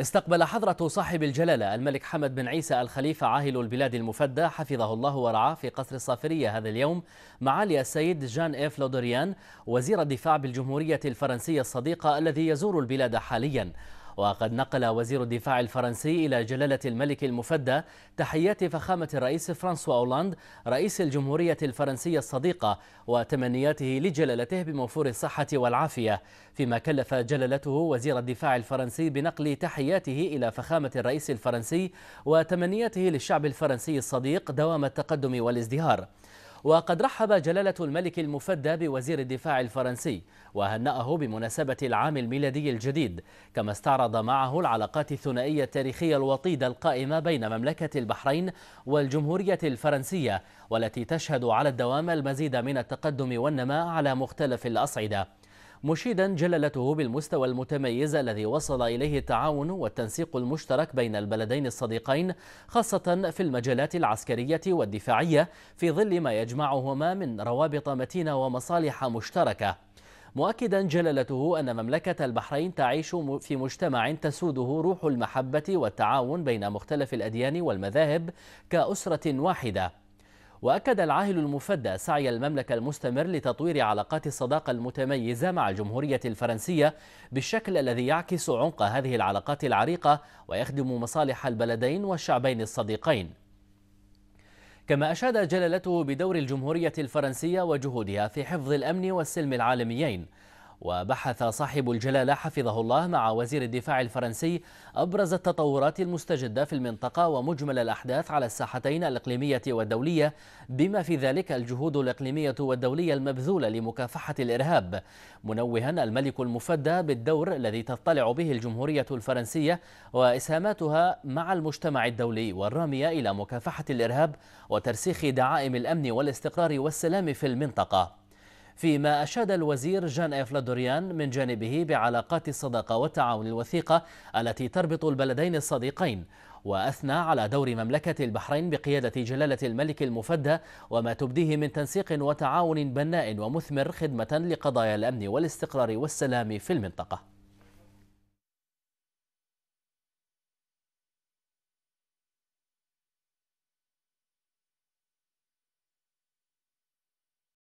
استقبل حضرة صاحب الجلالة الملك حمد بن عيسى الخليفة عاهل البلاد المفدى حفظه الله ورعاه في قصر الصافرية هذا اليوم معالي السيد جان إف لودوريان وزير الدفاع بالجمهورية الفرنسية الصديقة الذي يزور البلاد حالياً وقد نقل وزير الدفاع الفرنسي إلى جلالة الملك المفدى تحيات فخامة الرئيس فرانسوا أولاند رئيس الجمهورية الفرنسية الصديقة وتمنياته لجلالته بموفور الصحة والعافية فيما كلف جلالته وزير الدفاع الفرنسي بنقل تحياته إلى فخامة الرئيس الفرنسي وتمنياته للشعب الفرنسي الصديق دوام التقدم والازدهار وقد رحب جلالة الملك المفدى بوزير الدفاع الفرنسي وهنأه بمناسبة العام الميلادي الجديد كما استعرض معه العلاقات الثنائية التاريخية الوطيدة القائمة بين مملكة البحرين والجمهورية الفرنسية والتي تشهد على الدوام المزيد من التقدم والنماء على مختلف الأصعدة مشيدا جلالته بالمستوى المتميز الذي وصل إليه التعاون والتنسيق المشترك بين البلدين الصديقين خاصة في المجالات العسكرية والدفاعية في ظل ما يجمعهما من روابط متينة ومصالح مشتركة مؤكدا جلالته أن مملكة البحرين تعيش في مجتمع تسوده روح المحبة والتعاون بين مختلف الأديان والمذاهب كأسرة واحدة وأكد العاهل المفدى سعي المملكة المستمر لتطوير علاقات الصداقة المتميزة مع الجمهورية الفرنسية بالشكل الذي يعكس عمق هذه العلاقات العريقة ويخدم مصالح البلدين والشعبين الصديقين كما أشاد جلالته بدور الجمهورية الفرنسية وجهودها في حفظ الأمن والسلم العالميين وبحث صاحب الجلالة حفظه الله مع وزير الدفاع الفرنسي أبرز التطورات المستجدة في المنطقة ومجمل الأحداث على الساحتين الإقليمية والدولية بما في ذلك الجهود الإقليمية والدولية المبذولة لمكافحة الإرهاب منوها الملك المفدى بالدور الذي تطلع به الجمهورية الفرنسية وإسهاماتها مع المجتمع الدولي والرامية إلى مكافحة الإرهاب وترسيخ دعائم الأمن والاستقرار والسلام في المنطقة فيما أشاد الوزير جان إيف لادوريان من جانبه بعلاقات الصداقة والتعاون الوثيقة التي تربط البلدين الصديقين وأثنى على دور مملكة البحرين بقيادة جلالة الملك المفدى وما تبديه من تنسيق وتعاون بناء ومثمر خدمة لقضايا الأمن والاستقرار والسلام في المنطقة